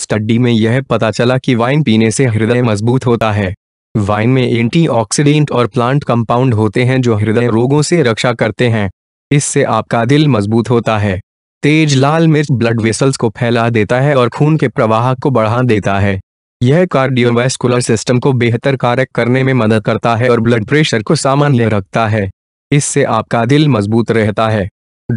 study में यह पता चला कि वाइन पीने से हृदय मजबूत होता है वाइन में एंटीऑक्सीडेंट और प्लांट कंपाउंड होते हैं जो हृदय रोगों से रक्षा करते हैं इससे आपका दिल मजबूत होता है तेज लाल मिर्च ब्लड वेसल्स को फैला देता है और खून के प्रवाह को बढ़ा देता है यह कार्डियोवैस्कुलर सिस्टम को बेहतर कार्य करने में मदद करता है और ब्लड प्रेशर को सामान्य रखता है इससे आपका दिल मजबूत रहता है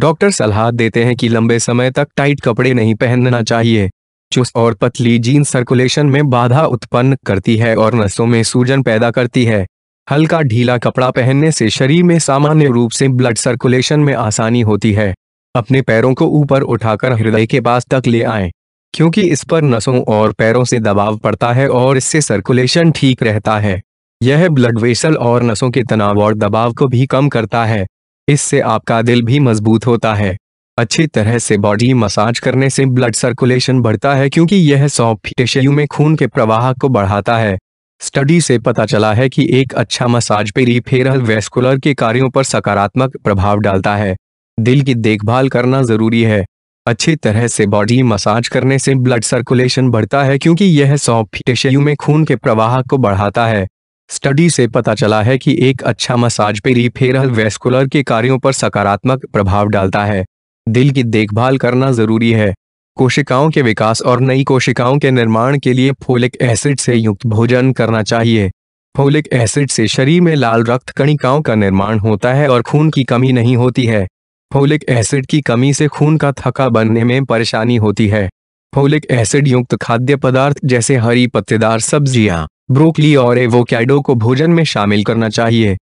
डॉक्टर सलाह देते हैं कि लंबे समय तक टाइट कपड़े नहीं पहनना चाहिए चुस्त और पतली जीन सर्कुलेशन में बाधा उत्पन्न करती है और नसों में सूजन पैदा करती है हल्का ढीला कपड़ा पहनने से शरीर में सामान्य रूप से ब्लड सर्कुलेशन में आसानी होती है अपने पैरों को ऊपर उठाकर हृदय के पास तक ले आए क्योंकि इस पर नसों और पैरों से दबाव पड़ता है और इससे सर्कुलेशन ठीक रहता है यह ब्लड वेसल और नसों के तनाव और दबाव को भी कम करता है इससे आपका दिल भी मजबूत होता है अच्छी तरह से बॉडी मसाज करने से ब्लड सर्कुलेशन बढ़ता है क्योंकि यह सॉफ्ट टिश्यू में खून के प्रवाह को बढ़ाता है स्टडी से पता चला है कि एक अच्छा मसाज पेरीफेरल वेस्कुलर के कार्यों पर सकारात्मक प्रभाव डालता है दिल की देखभाल करना जरूरी है अच्छी तरह से बॉडी मसाज करने से ब्लड सर्कुलेशन बढ़ता है क्योंकि यह सॉफ्ट टिश्यू में खून के प्रवाह को बढ़ाता है स्टडी से पता चला है कि एक अच्छा मसाज पेरीफेरल वेस्कुलर के कार्यों पर सकारात्मक प्रभाव डालता है दिल की देखभाल करना जरूरी है कोशिकाओं के विकास और नई कोशिकाओं के निर्माण के लिए फोलिक एसिड से युक्त भोजन करना चाहिए फोलिक एसिड से शरीर में लाल रक्त कणिकाओं का निर्माण होता है और खून की कमी नहीं होती है फोलिक एसिड की कमी से खून का थका बनने में परेशानी होती है फोलिक एसिड युक्त खाद्य पदार्थ जैसे हरी पत्तेदार सब्जियां ब्रोकली और एवोकैडो को भोजन में शामिल करना चाहिए